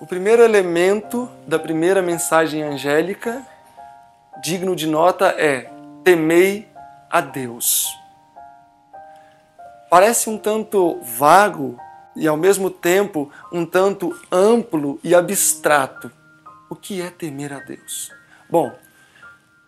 O primeiro elemento da primeira mensagem angélica, digno de nota, é: temei a Deus. Parece um tanto vago e, ao mesmo tempo, um tanto amplo e abstrato. O que é temer a Deus? Bom,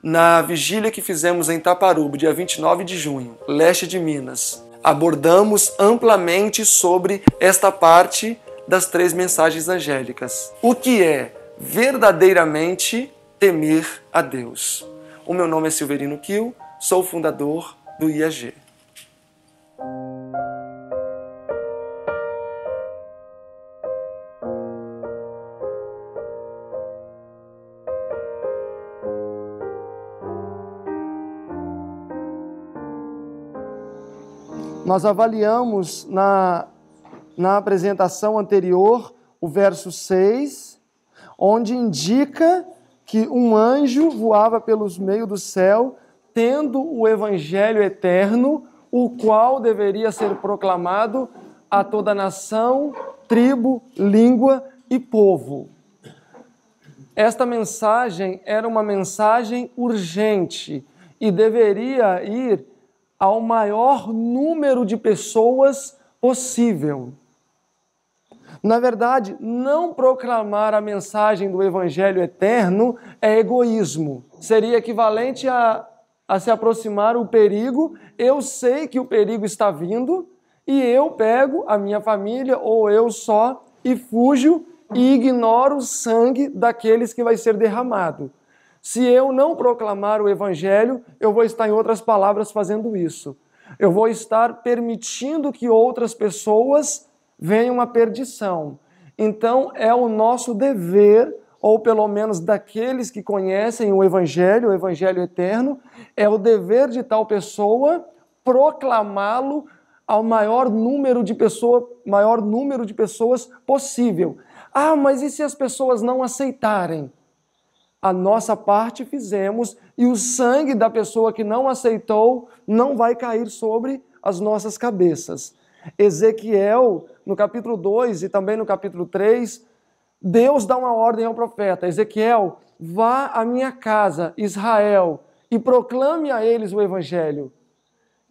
na vigília que fizemos em Taparuba, dia 29 de junho, leste de Minas, abordamos amplamente sobre esta parte das três mensagens angélicas. O que é verdadeiramente temer a Deus? O meu nome é Silverino Kiel, sou o fundador do IAG. Nós avaliamos na na apresentação anterior, o verso 6, onde indica que um anjo voava pelos meios do céu, tendo o evangelho eterno, o qual deveria ser proclamado a toda nação, tribo, língua e povo. Esta mensagem era uma mensagem urgente e deveria ir ao maior número de pessoas possível. Na verdade, não proclamar a mensagem do Evangelho eterno é egoísmo. Seria equivalente a, a se aproximar o perigo. Eu sei que o perigo está vindo e eu pego a minha família ou eu só e fujo e ignoro o sangue daqueles que vai ser derramado. Se eu não proclamar o Evangelho, eu vou estar, em outras palavras, fazendo isso. Eu vou estar permitindo que outras pessoas vem uma perdição. Então é o nosso dever, ou pelo menos daqueles que conhecem o Evangelho, o Evangelho eterno, é o dever de tal pessoa proclamá-lo ao maior número de pessoa, maior número de pessoas possível. Ah, mas e se as pessoas não aceitarem? A nossa parte fizemos e o sangue da pessoa que não aceitou não vai cair sobre as nossas cabeças. Ezequiel, no capítulo 2 e também no capítulo 3, Deus dá uma ordem ao profeta: Ezequiel, vá à minha casa, Israel, e proclame a eles o evangelho.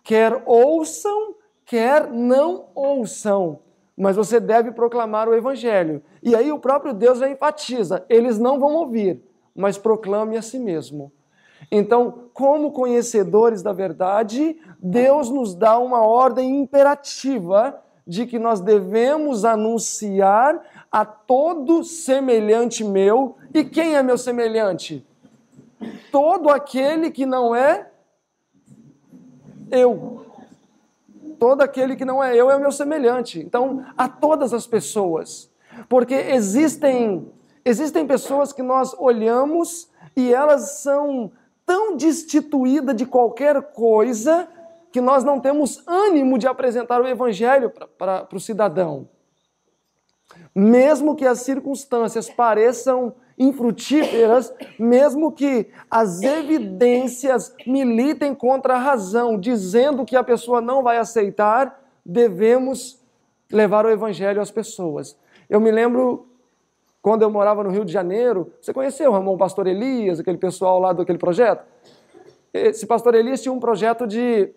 Quer ouçam, quer não ouçam, mas você deve proclamar o evangelho. E aí o próprio Deus enfatiza: eles não vão ouvir, mas proclame a si mesmo. Então, como conhecedores da verdade, Deus nos dá uma ordem imperativa de que nós devemos anunciar a todo semelhante meu. E quem é meu semelhante? Todo aquele que não é eu. Todo aquele que não é eu é meu semelhante. Então, a todas as pessoas. Porque existem existem pessoas que nós olhamos e elas são tão destituída de qualquer coisa que nós não temos ânimo de apresentar o evangelho para o cidadão. Mesmo que as circunstâncias pareçam infrutíferas, mesmo que as evidências militem contra a razão, dizendo que a pessoa não vai aceitar, devemos levar o evangelho às pessoas. Eu me lembro quando eu morava no Rio de Janeiro, você conheceu o Ramon Pastor Elias, aquele pessoal lá daquele projeto? Esse pastor Elias tinha um projeto de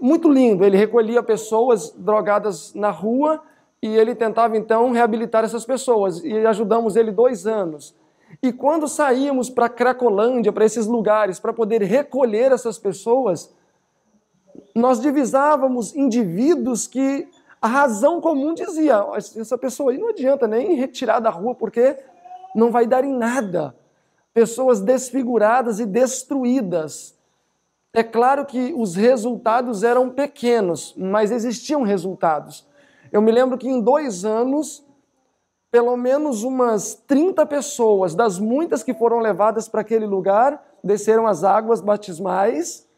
muito lindo. Ele recolhia pessoas drogadas na rua e ele tentava então reabilitar essas pessoas. E ajudamos ele dois anos. E quando saímos para Cracolândia, para esses lugares, para poder recolher essas pessoas, nós divisávamos indivíduos que a razão comum dizia: essa pessoa aí não adianta nem retirar da rua porque não vai dar em nada. Pessoas desfiguradas e destruídas. É claro que os resultados eram pequenos, mas existiam resultados. Eu me lembro que em dois anos, pelo menos umas 30 pessoas, das muitas que foram levadas para aquele lugar, desceram as águas batismais,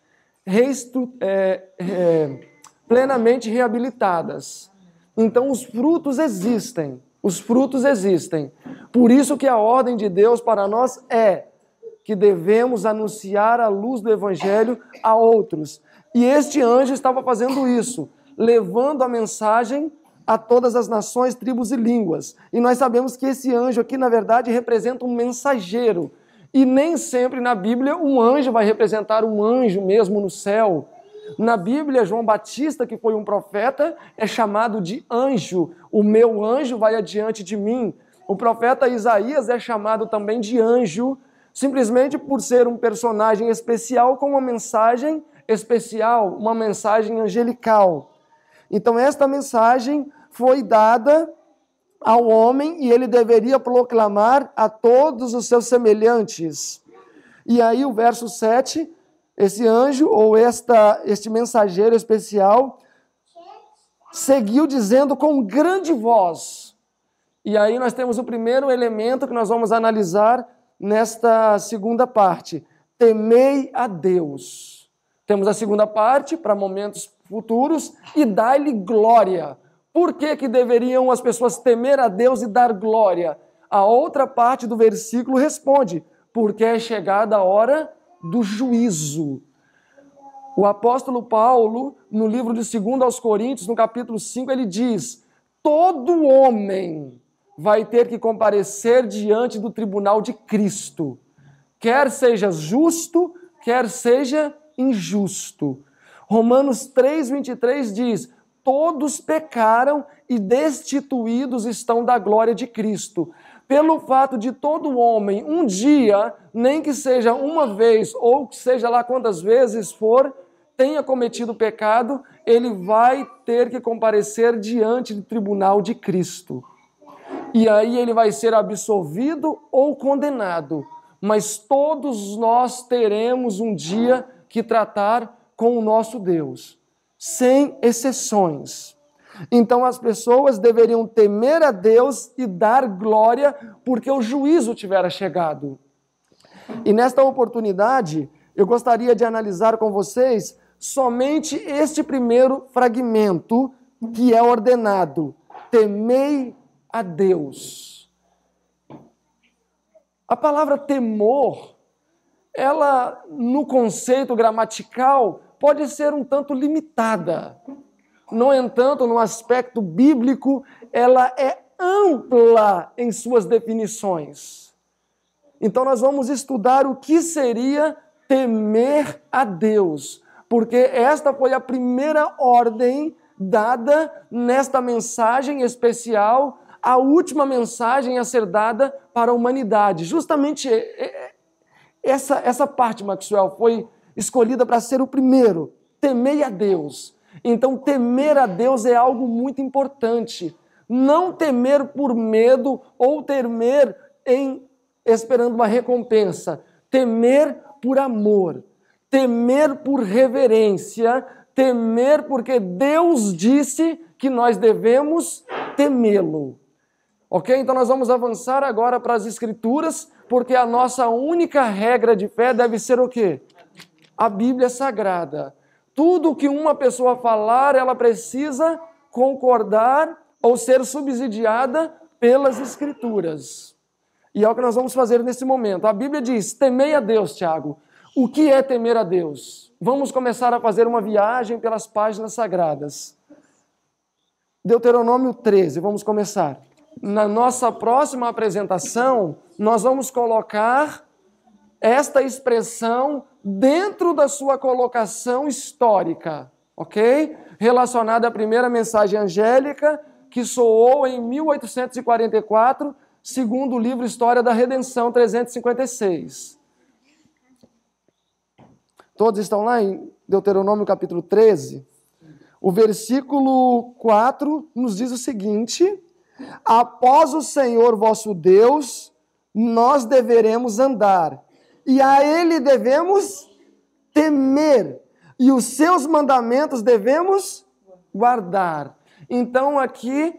reestru... É, é plenamente reabilitadas. Então os frutos existem, os frutos existem. Por isso que a ordem de Deus para nós é que devemos anunciar a luz do evangelho a outros. E este anjo estava fazendo isso, levando a mensagem a todas as nações, tribos e línguas. E nós sabemos que esse anjo aqui, na verdade, representa um mensageiro. E nem sempre na Bíblia um anjo vai representar um anjo mesmo no céu. Na Bíblia, João Batista, que foi um profeta, é chamado de anjo. O meu anjo vai adiante de mim. O profeta Isaías é chamado também de anjo, simplesmente por ser um personagem especial com uma mensagem especial, uma mensagem angelical. Então, esta mensagem foi dada ao homem e ele deveria proclamar a todos os seus semelhantes. E aí, o verso 7 esse anjo ou esta, este mensageiro especial seguiu dizendo com grande voz. E aí nós temos o primeiro elemento que nós vamos analisar nesta segunda parte. Temei a Deus. Temos a segunda parte para momentos futuros e dá lhe glória. Por que, que deveriam as pessoas temer a Deus e dar glória? A outra parte do versículo responde: porque é chegada a hora do juízo. O apóstolo Paulo, no livro de 2 aos Coríntios, no capítulo 5, ele diz: Todo homem vai ter que comparecer diante do tribunal de Cristo, quer seja justo, quer seja injusto. Romanos 3:23 diz: Todos pecaram e destituídos estão da glória de Cristo pelo fato de todo homem, um dia, nem que seja uma vez, ou que seja lá quantas vezes for, tenha cometido pecado, ele vai ter que comparecer diante do tribunal de Cristo. E aí ele vai ser absolvido ou condenado. Mas todos nós teremos um dia que tratar com o nosso Deus, sem exceções. Então as pessoas deveriam temer a Deus e dar glória, porque o juízo tivera chegado. E nesta oportunidade, eu gostaria de analisar com vocês somente este primeiro fragmento que é ordenado: temei a Deus. A palavra temor, ela no conceito gramatical pode ser um tanto limitada. No entanto, no aspecto bíblico, ela é ampla em suas definições. Então, nós vamos estudar o que seria temer a Deus, porque esta foi a primeira ordem dada nesta mensagem especial, a última mensagem a ser dada para a humanidade. Justamente é, é, essa, essa parte, Maxwell, foi escolhida para ser o primeiro. Temei a Deus. Então, temer a Deus é algo muito importante. Não temer por medo ou temer em esperando uma recompensa. Temer por amor, temer por reverência, temer porque Deus disse que nós devemos temê-lo. Ok? Então nós vamos avançar agora para as Escrituras, porque a nossa única regra de fé deve ser o quê? A Bíblia Sagrada. Tudo que uma pessoa falar, ela precisa concordar ou ser subsidiada pelas Escrituras. E é o que nós vamos fazer nesse momento. A Bíblia diz: temei a Deus, Tiago. O que é temer a Deus? Vamos começar a fazer uma viagem pelas páginas sagradas. Deuteronômio 13, vamos começar. Na nossa próxima apresentação, nós vamos colocar esta expressão dentro da sua colocação histórica, ok? Relacionada à primeira mensagem angélica que soou em 1844, segundo o livro História da Redenção 356. Todos estão lá em Deuteronômio capítulo 13. O versículo 4 nos diz o seguinte: Após o Senhor vosso Deus, nós deveremos andar e a ele devemos temer, e os seus mandamentos devemos guardar. Então aqui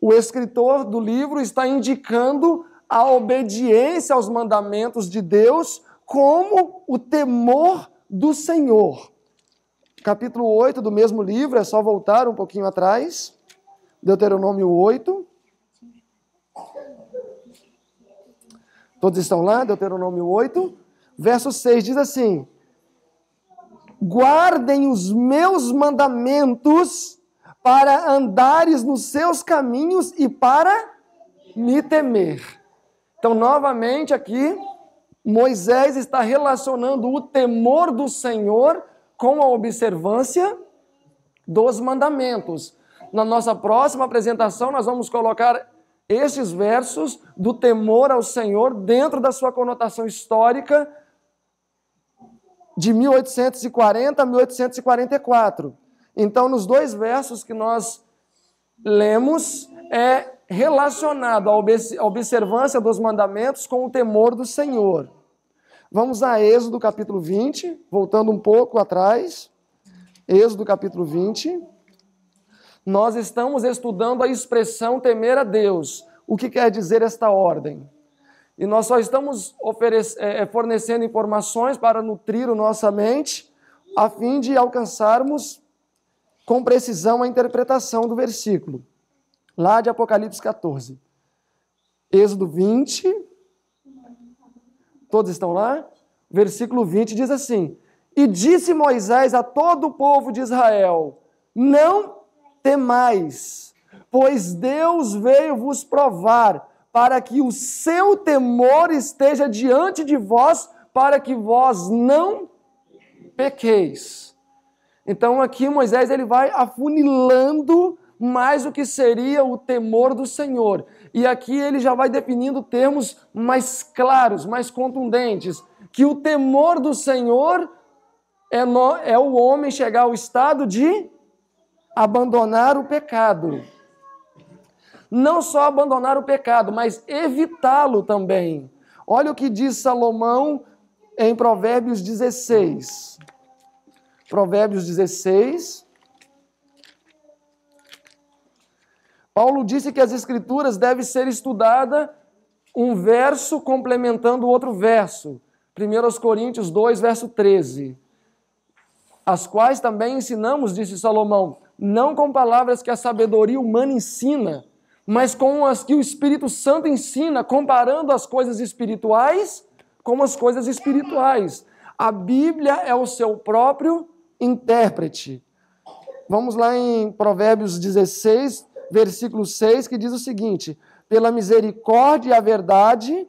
o escritor do livro está indicando a obediência aos mandamentos de Deus como o temor do Senhor. Capítulo 8 do mesmo livro, é só voltar um pouquinho atrás. Deuteronômio 8. Todos estão lá, Deuteronômio 8, verso 6 diz assim: Guardem os meus mandamentos para andares nos seus caminhos e para me temer. Então, novamente aqui, Moisés está relacionando o temor do Senhor com a observância dos mandamentos. Na nossa próxima apresentação, nós vamos colocar esses versos do temor ao Senhor dentro da sua conotação histórica de 1840 a 1844. Então, nos dois versos que nós lemos, é relacionado à observância dos mandamentos com o temor do Senhor. Vamos a Êxodo capítulo 20, voltando um pouco atrás. Êxodo capítulo 20. Nós estamos estudando a expressão temer a Deus. O que quer dizer esta ordem? E nós só estamos é, é, fornecendo informações para nutrir a nossa mente, a fim de alcançarmos com precisão a interpretação do versículo, lá de Apocalipse 14. Êxodo 20. Todos estão lá? Versículo 20 diz assim: E disse Moisés a todo o povo de Israel: Não temais, pois Deus veio vos provar, para que o seu temor esteja diante de vós, para que vós não pequeis. Então aqui Moisés ele vai afunilando mais o que seria o temor do Senhor. E aqui ele já vai definindo termos mais claros, mais contundentes, que o temor do Senhor é, no, é o homem chegar ao estado de abandonar o pecado. Não só abandonar o pecado, mas evitá-lo também. Olha o que diz Salomão em Provérbios 16. Provérbios 16. Paulo disse que as escrituras devem ser estudada um verso complementando o outro verso. 1 Coríntios 2, verso 13. As quais também ensinamos, disse Salomão, não com palavras que a sabedoria humana ensina, mas com as que o Espírito Santo ensina, comparando as coisas espirituais com as coisas espirituais. A Bíblia é o seu próprio intérprete. Vamos lá em Provérbios 16, versículo 6, que diz o seguinte: Pela misericórdia e a verdade,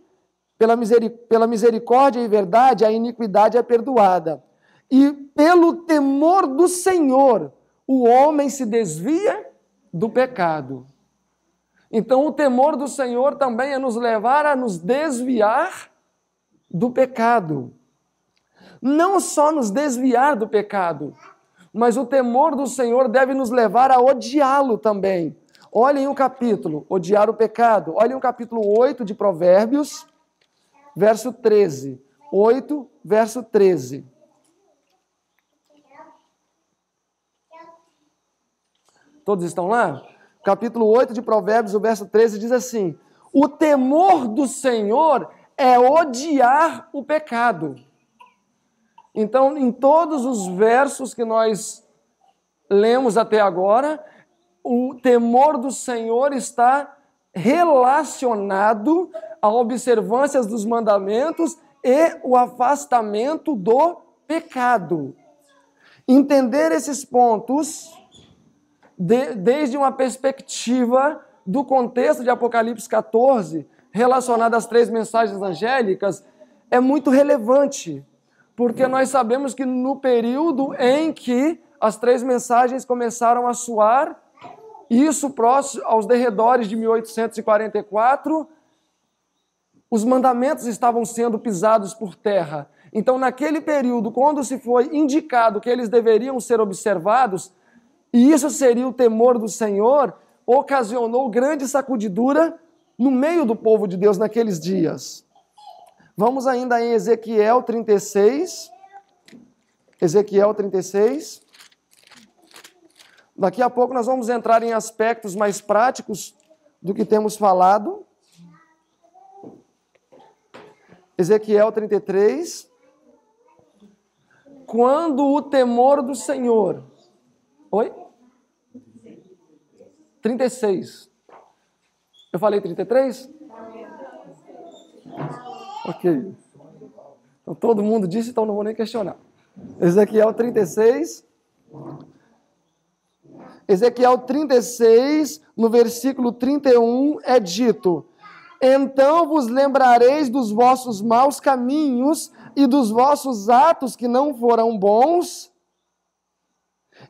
pela, miseric pela misericórdia e verdade, a iniquidade é perdoada. E pelo temor do Senhor o homem se desvia do pecado. Então, o temor do Senhor também é nos levar a nos desviar do pecado. Não só nos desviar do pecado, mas o temor do Senhor deve nos levar a odiá-lo também. Olhem o capítulo, odiar o pecado. Olhem o capítulo 8 de Provérbios, verso 13. 8, verso 13. Todos estão lá? Capítulo 8 de Provérbios, o verso 13 diz assim: O temor do Senhor é odiar o pecado. Então, em todos os versos que nós lemos até agora, o temor do Senhor está relacionado à observância dos mandamentos e o afastamento do pecado. Entender esses pontos de, desde uma perspectiva do contexto de Apocalipse 14, relacionado às três mensagens angélicas, é muito relevante, porque nós sabemos que no período em que as três mensagens começaram a soar, isso próximo aos derredores de 1844, os mandamentos estavam sendo pisados por terra. Então, naquele período, quando se foi indicado que eles deveriam ser observados, e isso seria o temor do Senhor, ocasionou grande sacudidura no meio do povo de Deus naqueles dias. Vamos ainda em Ezequiel 36. Ezequiel 36. Daqui a pouco nós vamos entrar em aspectos mais práticos do que temos falado. Ezequiel 33. Quando o temor do Senhor. Oi? 36. Eu falei 33? Ok. Então todo mundo disse, então não vou nem questionar. Ezequiel 36. Ezequiel 36, no versículo 31, é dito: Então vos lembrareis dos vossos maus caminhos e dos vossos atos que não foram bons,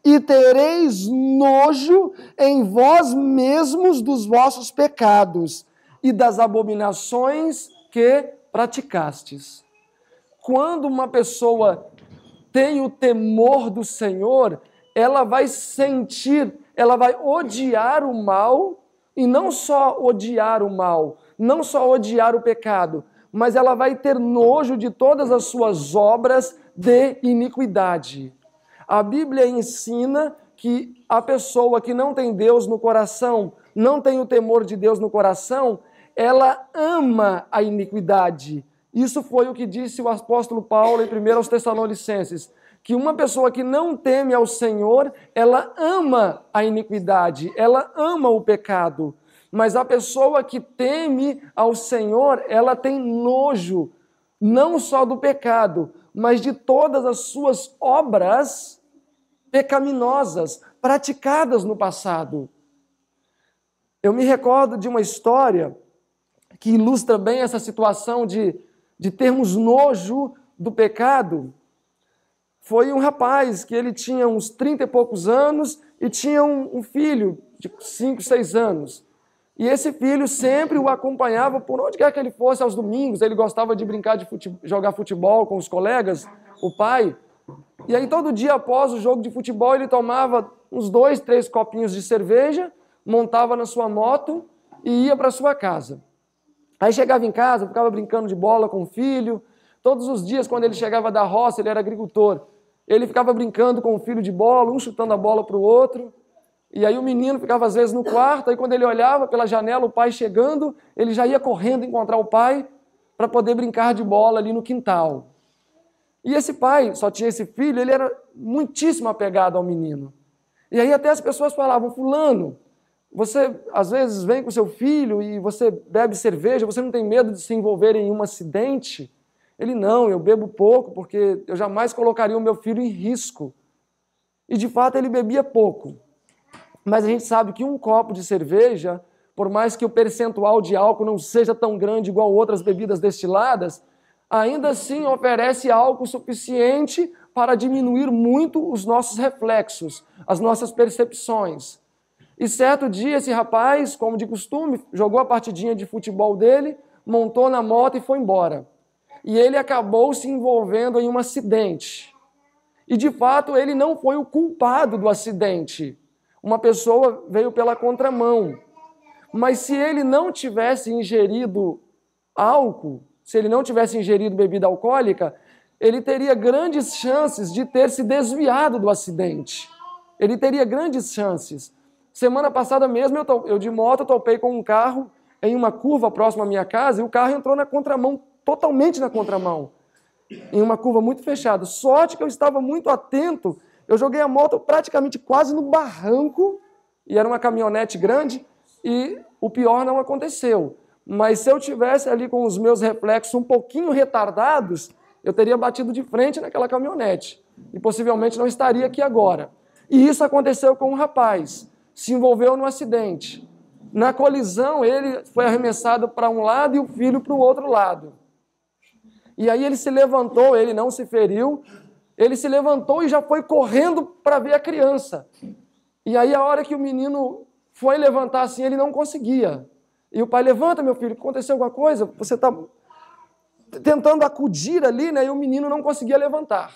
e tereis nojo em vós mesmos dos vossos pecados e das abominações que praticastes. Quando uma pessoa tem o temor do Senhor, ela vai sentir, ela vai odiar o mal, e não só odiar o mal, não só odiar o pecado, mas ela vai ter nojo de todas as suas obras de iniquidade. A Bíblia ensina que a pessoa que não tem Deus no coração, não tem o temor de Deus no coração, ela ama a iniquidade. Isso foi o que disse o apóstolo Paulo em 1 aos Tessalonicenses, que uma pessoa que não teme ao Senhor, ela ama a iniquidade, ela ama o pecado. Mas a pessoa que teme ao Senhor, ela tem nojo, não só do pecado, mas de todas as suas obras pecaminosas praticadas no passado. Eu me recordo de uma história que ilustra bem essa situação de, de termos nojo do pecado. Foi um rapaz que ele tinha uns 30 e poucos anos e tinha um, um filho de 5, 6 anos. E esse filho sempre o acompanhava por onde quer que ele fosse aos domingos. Ele gostava de brincar de fute... jogar futebol com os colegas, o pai. E aí todo dia após o jogo de futebol ele tomava uns dois, três copinhos de cerveja, montava na sua moto e ia para sua casa. Aí chegava em casa, ficava brincando de bola com o filho. Todos os dias quando ele chegava da roça, ele era agricultor. Ele ficava brincando com o filho de bola, um chutando a bola para o outro. E aí o menino ficava às vezes no quarto, aí quando ele olhava pela janela o pai chegando, ele já ia correndo encontrar o pai para poder brincar de bola ali no quintal. E esse pai só tinha esse filho, ele era muitíssimo apegado ao menino. E aí até as pessoas falavam: "Fulano, você às vezes vem com seu filho e você bebe cerveja, você não tem medo de se envolver em um acidente?" Ele: "Não, eu bebo pouco porque eu jamais colocaria o meu filho em risco." E de fato ele bebia pouco. Mas a gente sabe que um copo de cerveja, por mais que o percentual de álcool não seja tão grande igual outras bebidas destiladas, ainda assim oferece álcool suficiente para diminuir muito os nossos reflexos, as nossas percepções. E certo dia, esse rapaz, como de costume, jogou a partidinha de futebol dele, montou na moto e foi embora. E ele acabou se envolvendo em um acidente. E de fato, ele não foi o culpado do acidente uma pessoa veio pela contramão. Mas se ele não tivesse ingerido álcool, se ele não tivesse ingerido bebida alcoólica, ele teria grandes chances de ter se desviado do acidente. Ele teria grandes chances. Semana passada mesmo, eu, eu de moto topei com um carro em uma curva próxima à minha casa e o carro entrou na contramão, totalmente na contramão, em uma curva muito fechada. Sorte que eu estava muito atento eu joguei a moto praticamente quase no barranco, e era uma caminhonete grande, e o pior não aconteceu. Mas se eu tivesse ali com os meus reflexos um pouquinho retardados, eu teria batido de frente naquela caminhonete e possivelmente não estaria aqui agora. E isso aconteceu com um rapaz, se envolveu no acidente. Na colisão, ele foi arremessado para um lado e o filho para o outro lado. E aí ele se levantou, ele não se feriu, ele se levantou e já foi correndo para ver a criança. E aí, a hora que o menino foi levantar assim, ele não conseguia. E o pai, levanta, meu filho, aconteceu alguma coisa? Você está tentando acudir ali, né? E o menino não conseguia levantar.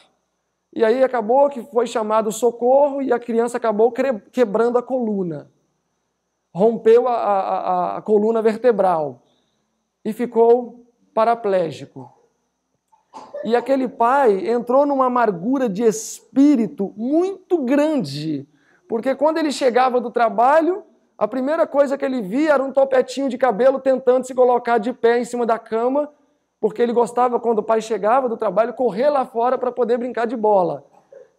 E aí acabou que foi chamado socorro e a criança acabou quebrando a coluna. Rompeu a, a, a coluna vertebral e ficou paraplégico. E aquele pai entrou numa amargura de espírito muito grande, porque quando ele chegava do trabalho, a primeira coisa que ele via era um topetinho de cabelo tentando se colocar de pé em cima da cama, porque ele gostava, quando o pai chegava do trabalho, correr lá fora para poder brincar de bola.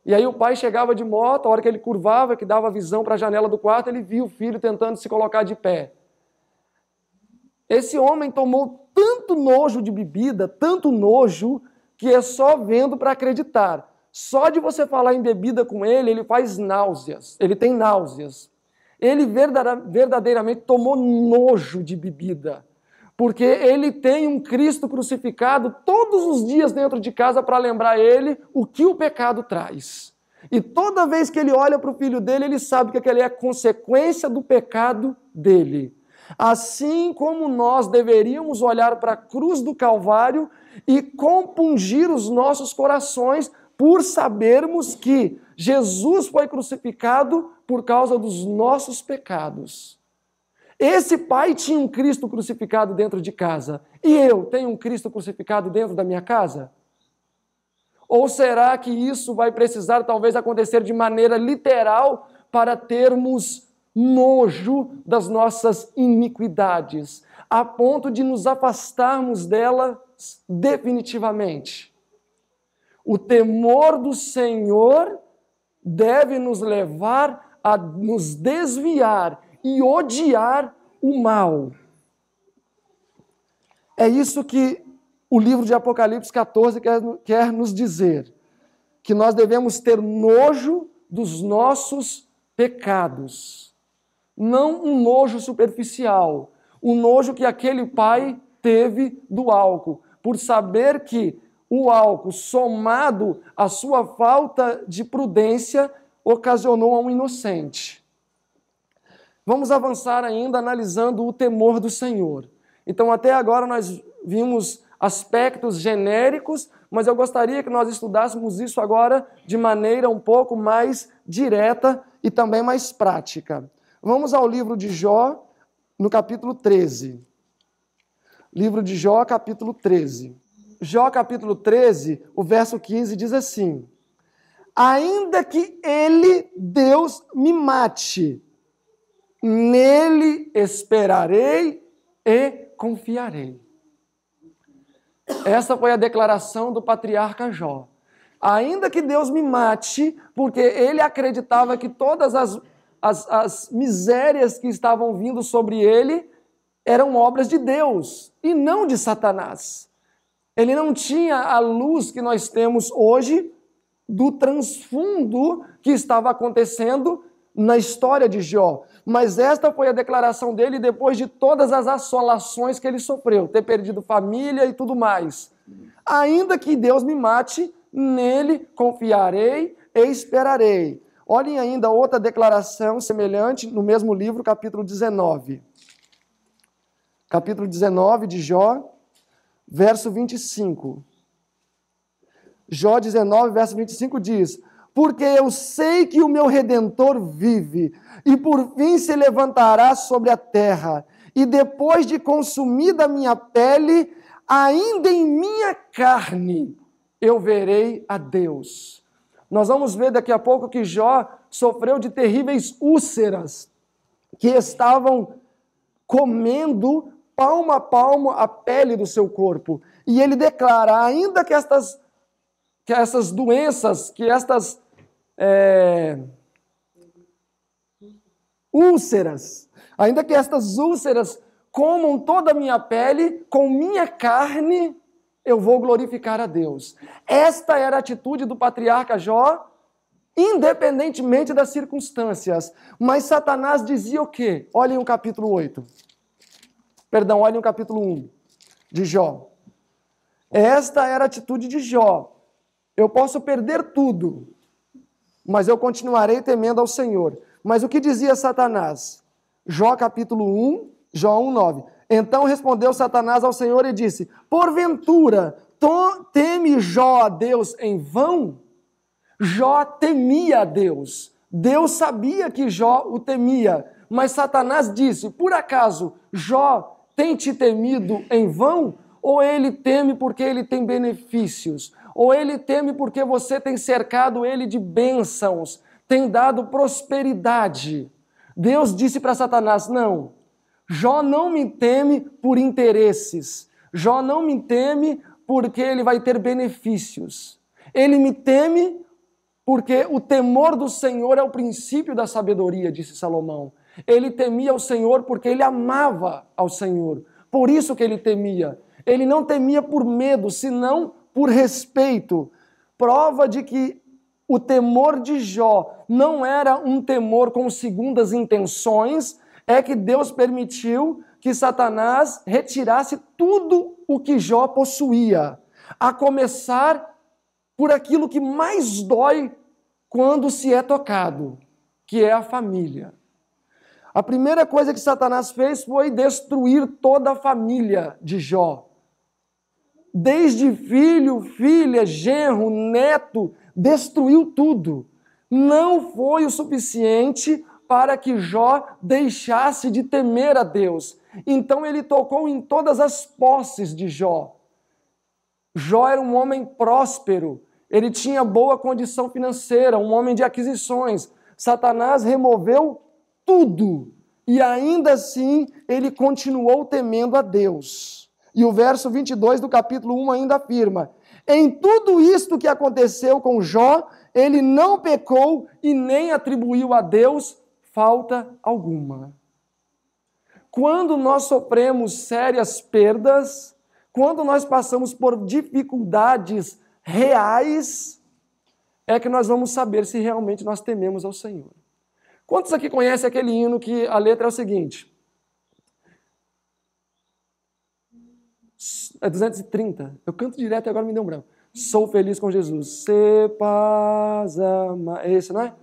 E aí o pai chegava de moto, a hora que ele curvava, que dava visão para a janela do quarto, ele via o filho tentando se colocar de pé. Esse homem tomou tanto nojo de bebida, tanto nojo, que é só vendo para acreditar. Só de você falar em bebida com ele, ele faz náuseas, ele tem náuseas. Ele verdadeiramente tomou nojo de bebida, porque ele tem um Cristo crucificado todos os dias dentro de casa para lembrar ele o que o pecado traz. E toda vez que ele olha para o filho dele, ele sabe que aquele é consequência do pecado dele. Assim como nós deveríamos olhar para a cruz do Calvário e compungir os nossos corações por sabermos que Jesus foi crucificado por causa dos nossos pecados. Esse pai tinha um Cristo crucificado dentro de casa e eu tenho um Cristo crucificado dentro da minha casa? Ou será que isso vai precisar talvez acontecer de maneira literal para termos nojo das nossas iniquidades, a ponto de nos afastarmos dela definitivamente. O temor do Senhor deve nos levar a nos desviar e odiar o mal. É isso que o livro de Apocalipse 14 quer, quer nos dizer: que nós devemos ter nojo dos nossos pecados. Não um nojo superficial, um nojo que aquele pai teve do álcool, por saber que o álcool, somado à sua falta de prudência, ocasionou a um inocente. Vamos avançar ainda analisando o temor do Senhor. Então, até agora, nós vimos aspectos genéricos, mas eu gostaria que nós estudássemos isso agora de maneira um pouco mais direta e também mais prática. Vamos ao livro de Jó, no capítulo 13. Livro de Jó, capítulo 13. Jó, capítulo 13, o verso 15 diz assim: Ainda que ele, Deus, me mate, nele esperarei e confiarei. Essa foi a declaração do patriarca Jó. Ainda que Deus me mate, porque ele acreditava que todas as, as, as misérias que estavam vindo sobre ele eram obras de Deus e não de Satanás. Ele não tinha a luz que nós temos hoje do transfundo que estava acontecendo na história de Jó. Mas esta foi a declaração dele depois de todas as assolações que ele sofreu, ter perdido família e tudo mais. Ainda que Deus me mate, nele confiarei e esperarei. Olhem ainda outra declaração semelhante no mesmo livro, capítulo 19 capítulo 19 de Jó, verso 25. Jó 19, verso 25 diz: Porque eu sei que o meu redentor vive, e por fim se levantará sobre a terra, e depois de consumida a minha pele, ainda em minha carne eu verei a Deus. Nós vamos ver daqui a pouco que Jó sofreu de terríveis úlceras que estavam comendo palmo a palmo a pele do seu corpo. E ele declara: ainda que estas, que estas doenças, que estas é, úlceras, ainda que estas úlceras comam toda a minha pele, com minha carne eu vou glorificar a Deus. Esta era a atitude do patriarca Jó, independentemente das circunstâncias. Mas Satanás dizia o quê? Olhem o capítulo 8. Perdão, olhem o capítulo 1 de Jó. Esta era a atitude de Jó. Eu posso perder tudo, mas eu continuarei temendo ao Senhor. Mas o que dizia Satanás? Jó capítulo 1, Jó 1, 9. Então respondeu Satanás ao Senhor e disse: Porventura, teme Jó a Deus em vão? Jó temia a Deus. Deus sabia que Jó o temia, mas Satanás disse: Por acaso Jó tem te temido em vão? Ou ele teme porque ele tem benefícios? Ou ele teme porque você tem cercado ele de bênçãos, tem dado prosperidade? Deus disse para Satanás: Não, Jó não me teme por interesses. Jó não me teme porque ele vai ter benefícios. Ele me teme porque o temor do Senhor é o princípio da sabedoria, disse Salomão. Ele temia o Senhor porque ele amava ao Senhor. Por isso que ele temia. Ele não temia por medo, senão por respeito. Prova de que o temor de Jó não era um temor com segundas intenções, é que Deus permitiu que Satanás retirasse tudo o que Jó possuía, a começar por aquilo que mais dói quando se é tocado, que é a família. A primeira coisa que Satanás fez foi destruir toda a família de Jó. Desde filho, filha, genro, neto, destruiu tudo. Não foi o suficiente para que Jó deixasse de temer a Deus. Então ele tocou em todas as posses de Jó. Jó era um homem próspero, ele tinha boa condição financeira, um homem de aquisições. Satanás removeu tudo. E ainda assim, ele continuou temendo a Deus. E o verso 22 do capítulo 1 ainda afirma: Em tudo isto que aconteceu com Jó, ele não pecou e nem atribuiu a Deus falta alguma. Quando nós sofremos sérias perdas, quando nós passamos por dificuldades reais, é que nós vamos saber se realmente nós tememos ao Senhor. Quantos aqui conhecem aquele hino que a letra é o seguinte? É 230. Eu canto direto e agora me deu um branco. Sou feliz com Jesus. Se paz ama. É esse, não é?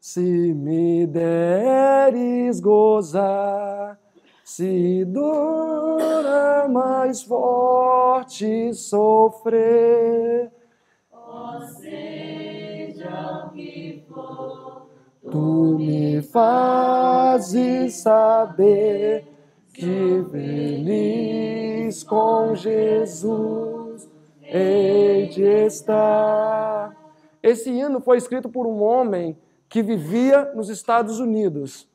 Se me deres gozar, se dor mais forte sofrer, Tu me fazes saber que feliz com Jesus hei de estar. Esse hino foi escrito por um homem que vivia nos Estados Unidos.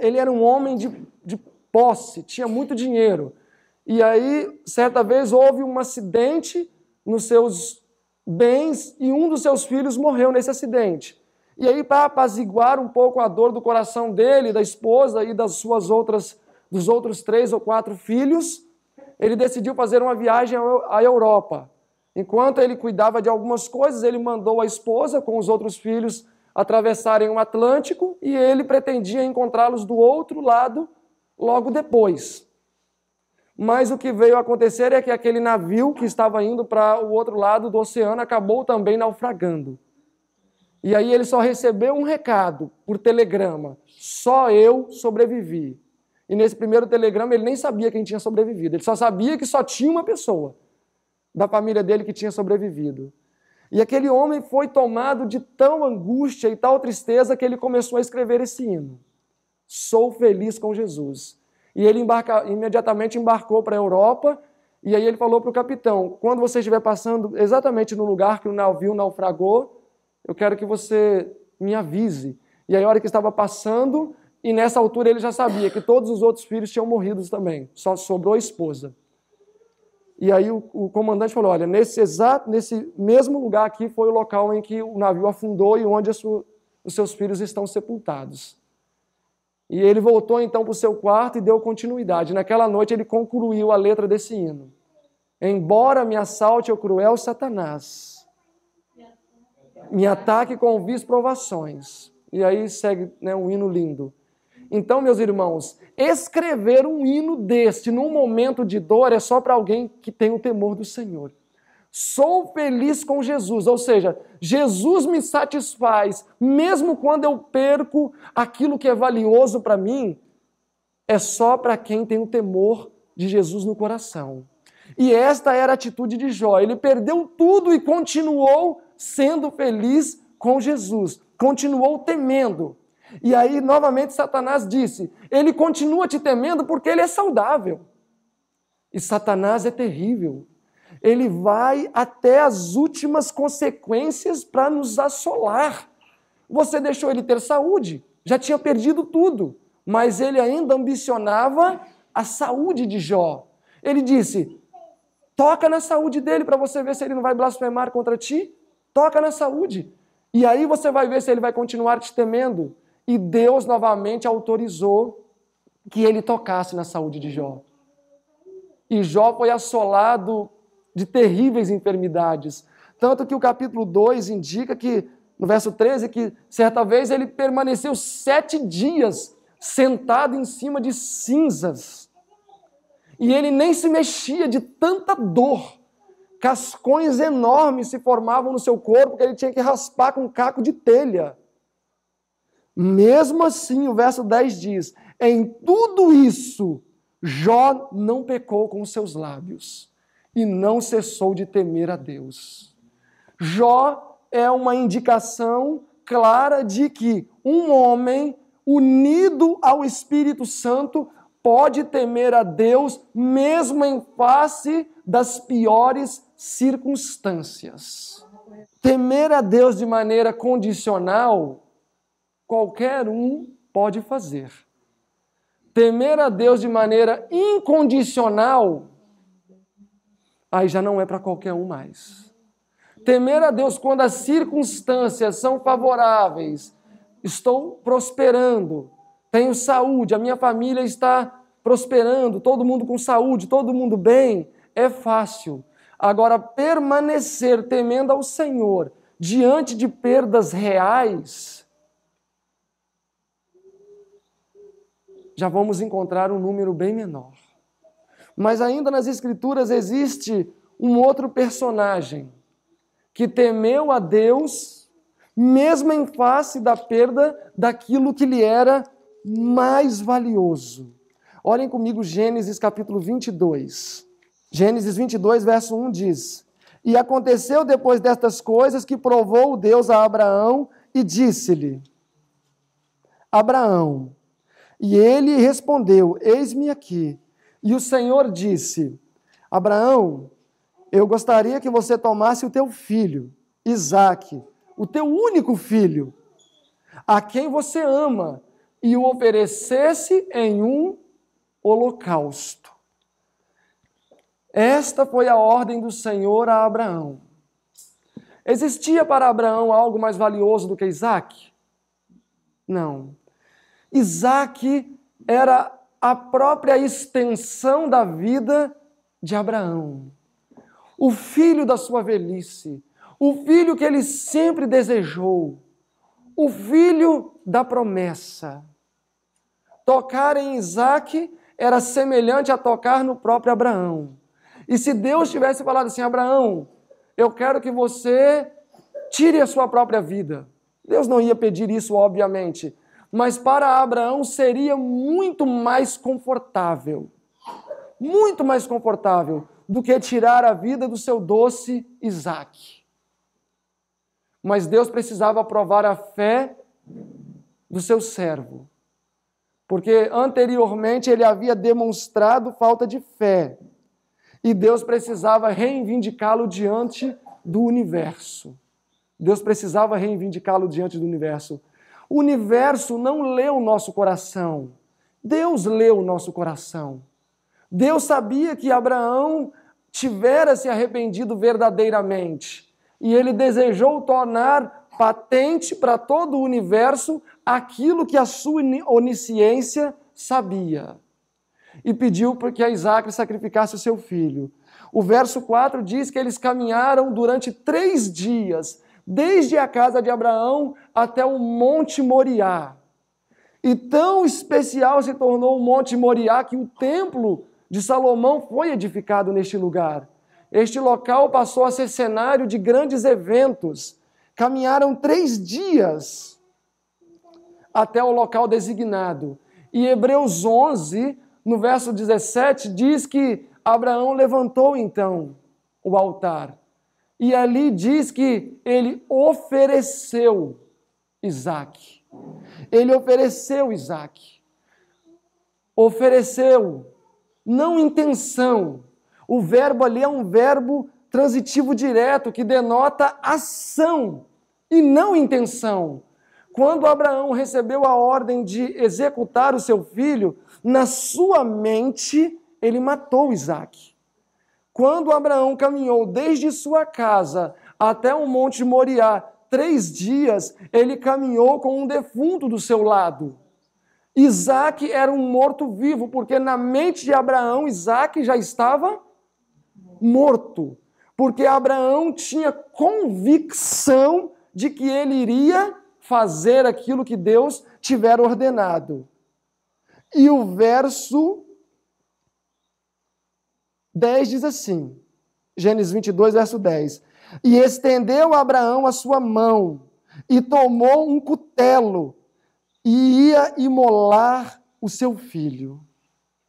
ele era um homem de, de posse, tinha muito dinheiro. E aí, certa vez, houve um acidente nos seus bens e um dos seus filhos morreu nesse acidente. E aí, para apaziguar um pouco a dor do coração dele, da esposa e das suas outras, dos outros três ou quatro filhos, ele decidiu fazer uma viagem à Europa. Enquanto ele cuidava de algumas coisas, ele mandou a esposa com os outros filhos atravessarem o Atlântico e ele pretendia encontrá-los do outro lado logo depois. Mas o que veio a acontecer é que aquele navio que estava indo para o outro lado do oceano acabou também naufragando. E aí ele só recebeu um recado por telegrama: só eu sobrevivi. E nesse primeiro telegrama ele nem sabia quem tinha sobrevivido, ele só sabia que só tinha uma pessoa da família dele que tinha sobrevivido. E aquele homem foi tomado de tão angústia e tal tristeza que ele começou a escrever esse hino: Sou feliz com Jesus. E ele embarca, imediatamente embarcou para a Europa. E aí ele falou para o capitão: quando você estiver passando exatamente no lugar que o navio naufragou, eu quero que você me avise. E aí, a hora que estava passando, e nessa altura ele já sabia que todos os outros filhos tinham morrido também, só sobrou a esposa. E aí o, o, comandante falou: olha, nesse exato, nesse mesmo lugar aqui foi o local em que o navio afundou e onde sua, os seus filhos estão sepultados. E ele voltou então para o seu quarto e deu continuidade. Naquela noite ele concluiu a letra desse hino: Embora me assalte o cruel Satanás me ataque com vis provações. E aí segue né, um hino lindo. Então, meus irmãos, escrever um hino deste num momento de dor é só para alguém que tem o temor do Senhor. Sou feliz com Jesus, ou seja, Jesus me satisfaz, mesmo quando eu perco aquilo que é valioso para mim, é só para quem tem o temor de Jesus no coração. E esta era a atitude de Jó. Ele perdeu tudo e continuou sendo feliz com Jesus, continuou temendo. E aí, novamente, Satanás disse: Ele continua te temendo porque ele é saudável. E Satanás é terrível. Ele vai até as últimas consequências para nos assolar. Você deixou ele ter saúde, já tinha perdido tudo, mas ele ainda ambicionava a saúde de Jó. Ele disse: Toca na saúde dele para você ver se ele não vai blasfemar contra ti toca na saúde. E aí você vai ver se ele vai continuar te temendo. E Deus novamente autorizou que ele tocasse na saúde de Jó. E Jó foi assolado de terríveis enfermidades. Tanto que o capítulo 2 indica que, no verso 13, que certa vez ele permaneceu sete dias sentado em cima de cinzas. E ele nem se mexia de tanta dor cascões enormes se formavam no seu corpo que ele tinha que raspar com um caco de telha. Mesmo assim, o verso 10 diz: Em tudo isso, Jó não pecou com os seus lábios e não cessou de temer a Deus. Jó é uma indicação clara de que um homem unido ao Espírito Santo pode temer a Deus mesmo em face das piores circunstâncias. Temer a Deus de maneira condicional, qualquer um pode fazer. Temer a Deus de maneira incondicional, aí já não é para qualquer um mais. Temer a Deus quando as circunstâncias são favoráveis, estou prosperando, tenho saúde, a minha família está prosperando, todo mundo com saúde, todo mundo bem, é fácil. Agora, permanecer temendo ao Senhor diante de perdas reais, já vamos encontrar um número bem menor. Mas ainda nas Escrituras existe um outro personagem que temeu a Deus, mesmo em face da perda daquilo que lhe era mais valioso. Olhem comigo Gênesis capítulo 22. Gênesis 22, verso 1 diz: E aconteceu depois destas coisas que provou Deus a Abraão e disse-lhe: Abraão. E ele respondeu: Eis-me aqui. E o Senhor disse: Abraão, eu gostaria que você tomasse o teu filho, Isaque, o teu único filho, a quem você ama, e o oferecesse em um holocausto. Esta foi a ordem do Senhor a Abraão. Existia para Abraão algo mais valioso do que Isaac? Não. Isaac era a própria extensão da vida de Abraão. O filho da sua velhice, o filho que ele sempre desejou, o filho da promessa. Tocar em Isaac era semelhante a tocar no próprio Abraão. E se Deus tivesse falado assim, Abraão, eu quero que você tire a sua própria vida. Deus não ia pedir isso, obviamente. Mas para Abraão seria muito mais confortável. Muito mais confortável do que tirar a vida do seu doce Isaac. Mas Deus precisava provar a fé do seu servo. Porque anteriormente ele havia demonstrado falta de fé. E Deus precisava reivindicá-lo diante do universo. Deus precisava reivindicá-lo diante do universo. O universo não leu o nosso coração. Deus leu o nosso coração. Deus sabia que Abraão tivera se arrependido verdadeiramente. E ele desejou tornar patente para todo o universo aquilo que a sua onisciência sabia e pediu para que Isaac sacrificasse o seu filho. O verso 4 diz que eles caminharam durante três dias, desde a casa de Abraão até o Monte Moriá. E tão especial se tornou o Monte Moriá que o templo de Salomão foi edificado neste lugar. Este local passou a ser cenário de grandes eventos. Caminharam três dias até o local designado. E Hebreus 11 no verso 17, diz que Abraão levantou então o altar. E ali diz que ele ofereceu Isaac. Ele ofereceu Isaac. Ofereceu, não intenção. O verbo ali é um verbo transitivo direto que denota ação e não intenção. Quando Abraão recebeu a ordem de executar o seu filho, na sua mente, ele matou Isaac. Quando Abraão caminhou desde sua casa até o Monte Moriá, três dias, ele caminhou com um defunto do seu lado. Isaac era um morto-vivo, porque na mente de Abraão, Isaac já estava morto. Porque Abraão tinha convicção de que ele iria fazer aquilo que Deus tivera ordenado. E o verso 10 diz assim, Gênesis 22, verso 10. E estendeu Abraão a sua mão, e tomou um cutelo, e ia imolar o seu filho.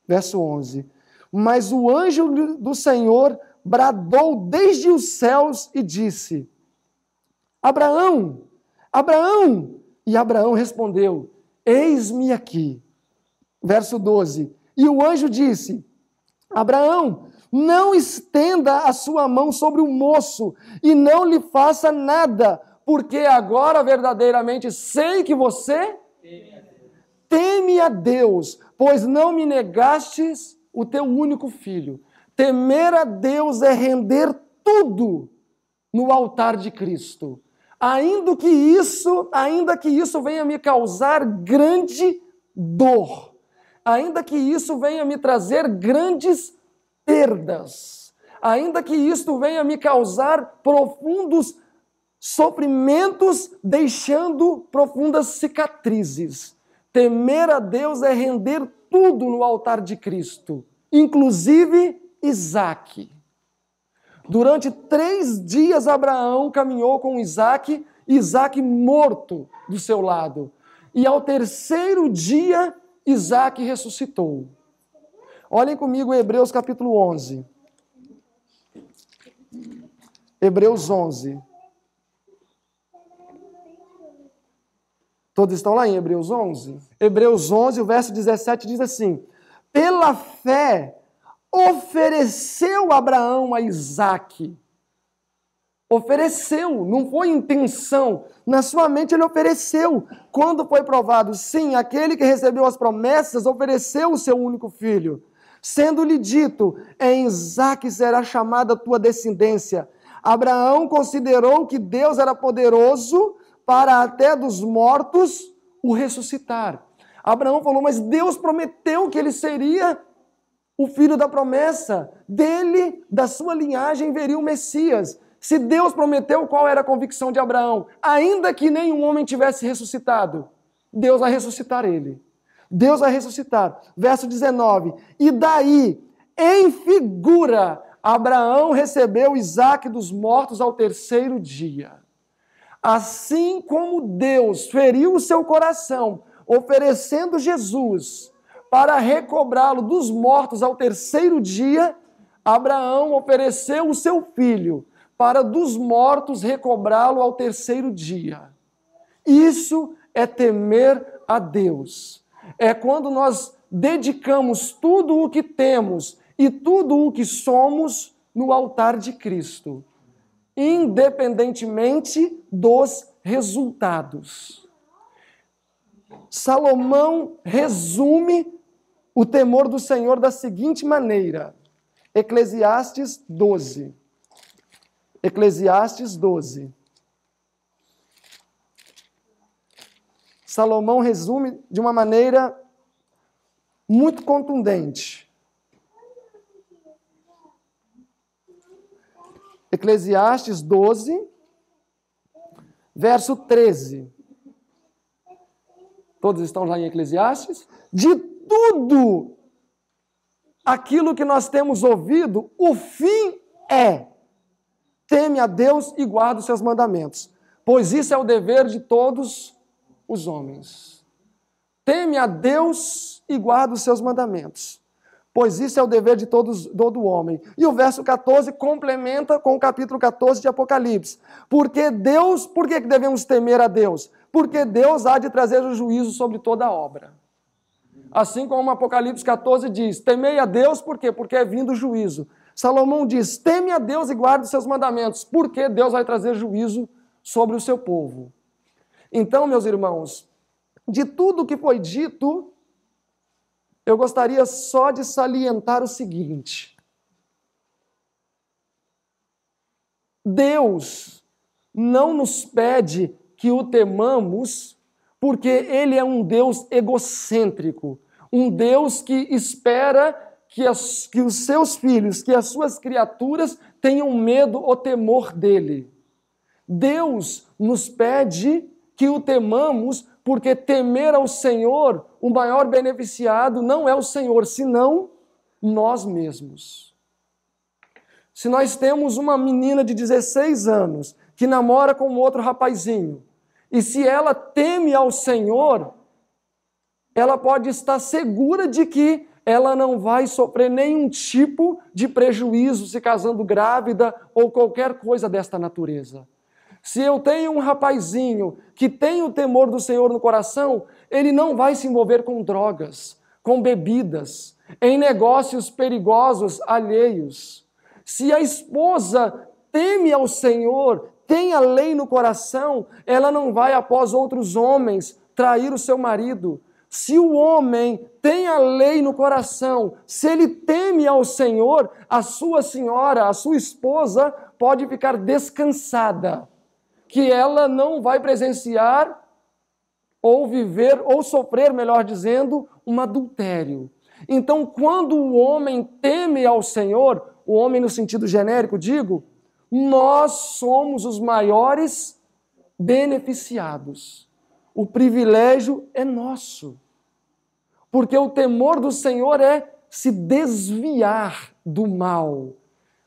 Verso 11. Mas o anjo do Senhor bradou desde os céus e disse: Abraão, Abraão! E Abraão respondeu: Eis-me aqui. Verso 12: E o anjo disse: Abraão, não estenda a sua mão sobre o moço e não lhe faça nada, porque agora verdadeiramente sei que você teme a Deus, pois não me negastes o teu único filho. Temer a Deus é render tudo no altar de Cristo. Ainda que isso, ainda que isso venha me causar grande dor ainda que isso venha me trazer grandes perdas, ainda que isto venha me causar profundos sofrimentos, deixando profundas cicatrizes. Temer a Deus é render tudo no altar de Cristo, inclusive Isaac. Durante três dias, Abraão caminhou com Isaac, Isaac morto do seu lado. E ao terceiro dia, Isaac ressuscitou. Olhem comigo Hebreus capítulo 11. Hebreus 11. Todos estão lá em Hebreus 11? Hebreus 11, o verso 17 diz assim: Pela fé ofereceu Abraão a Isaque ofereceu, não foi intenção. Na sua mente ele ofereceu. Quando foi provado, sim, aquele que recebeu as promessas ofereceu o seu único filho. Sendo-lhe dito, em Isaac será chamada tua descendência. Abraão considerou que Deus era poderoso para até dos mortos o ressuscitar. Abraão falou, mas Deus prometeu que ele seria o filho da promessa. Dele, da sua linhagem, veria o Messias. Se Deus prometeu, qual era a convicção de Abraão? Ainda que nenhum homem tivesse ressuscitado, Deus vai ressuscitar ele. Deus vai ressuscitar. Verso 19: E daí, em figura, Abraão recebeu Isaac dos mortos ao terceiro dia. Assim como Deus feriu o seu coração, oferecendo Jesus para recobrá-lo dos mortos ao terceiro dia, Abraão ofereceu o seu filho para dos mortos recobrá-lo ao terceiro dia. Isso é temer a Deus. É quando nós dedicamos tudo o que temos e tudo o que somos no altar de Cristo, independentemente dos resultados. Salomão resume o temor do Senhor da seguinte maneira: Eclesiastes 12. Eclesiastes 12. Salomão resume de uma maneira muito contundente. Eclesiastes 12, verso 13. Todos estão lá em Eclesiastes? De tudo aquilo que nós temos ouvido, o fim é teme a Deus e guarda os seus mandamentos, pois isso é o dever de todos os homens. Teme a Deus e guarda os seus mandamentos, pois isso é o dever de todos, todo homem. E o verso 14 complementa com o capítulo 14 de Apocalipse. Porque Deus, por que devemos temer a Deus? Porque Deus há de trazer o juízo sobre toda a obra. Assim como Apocalipse 14 diz: temei a Deus, por quê? Porque é vindo o juízo. Salomão diz: teme a Deus e guarde os seus mandamentos, porque Deus vai trazer juízo sobre o seu povo. Então, meus irmãos, de tudo que foi dito, eu gostaria só de salientar o seguinte: Deus não nos pede que o temamos, porque Ele é um Deus egocêntrico, um Deus que espera que, as, que os seus filhos, que as suas criaturas tenham medo ou temor dele. Deus nos pede que o temamos, porque temer ao Senhor, o maior beneficiado não é o Senhor, senão nós mesmos. Se nós temos uma menina de 16 anos que namora com outro rapazinho, e se ela teme ao Senhor, ela pode estar segura de que ela não vai sofrer nenhum tipo de prejuízo se casando grávida ou qualquer coisa desta natureza. Se eu tenho um rapazinho que tem o temor do Senhor no coração, ele não vai se envolver com drogas, com bebidas, em negócios perigosos alheios. Se a esposa teme ao Senhor, tem a lei no coração, ela não vai após outros homens trair o seu marido, se o homem tem a lei no coração, se ele teme ao Senhor, a sua senhora, a sua esposa, pode ficar descansada, que ela não vai presenciar ou viver, ou sofrer, melhor dizendo, um adultério. Então, quando o homem teme ao Senhor, o homem no sentido genérico, digo, nós somos os maiores beneficiados. O privilégio é nosso porque o temor do Senhor é se desviar do mal.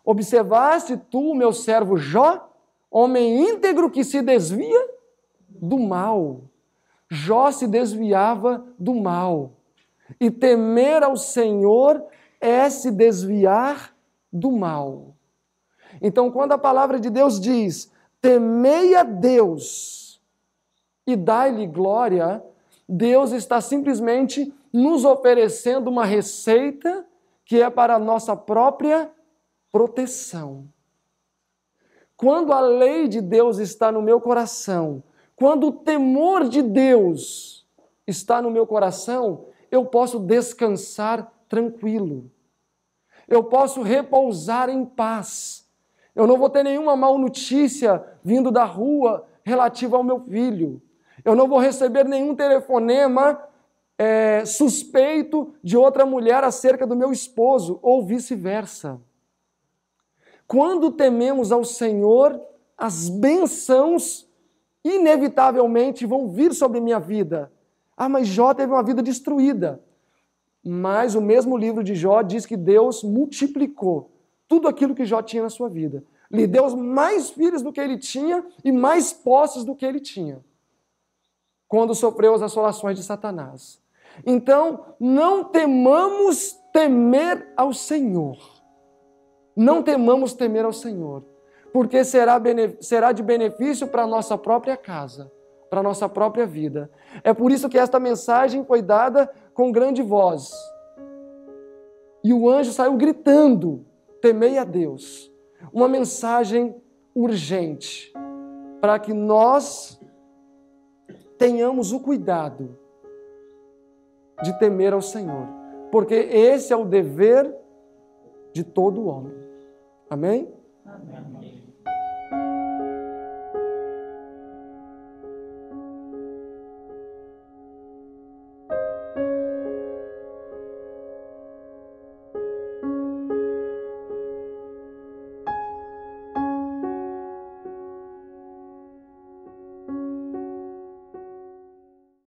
Observaste tu, meu servo Jó, homem íntegro que se desvia do mal. Jó se desviava do mal. E temer ao Senhor é se desviar do mal. Então, quando a palavra de Deus diz: temei a Deus e dai-lhe glória, Deus está simplesmente nos oferecendo uma receita que é para a nossa própria proteção. Quando a lei de Deus está no meu coração, quando o temor de Deus está no meu coração, eu posso descansar tranquilo. Eu posso repousar em paz. Eu não vou ter nenhuma mal notícia vindo da rua relativa ao meu filho. Eu não vou receber nenhum telefonema é, suspeito de outra mulher acerca do meu esposo, ou vice-versa. Quando tememos ao Senhor, as bênçãos inevitavelmente vão vir sobre minha vida. Ah, mas Jó teve uma vida destruída. Mas o mesmo livro de Jó diz que Deus multiplicou tudo aquilo que Jó tinha na sua vida. Lhe deu mais filhos do que ele tinha e mais posses do que ele tinha. Quando sofreu as assolações de Satanás. Então, não temamos temer ao Senhor. Não temamos temer ao Senhor, porque será, será de benefício para a nossa própria casa, para a nossa própria vida. É por isso que esta mensagem foi dada com grande voz. E o anjo saiu gritando: temei a Deus. Uma mensagem urgente para que nós tenhamos o cuidado de temer ao Senhor, porque esse é o dever de todo homem. Amém? Amém.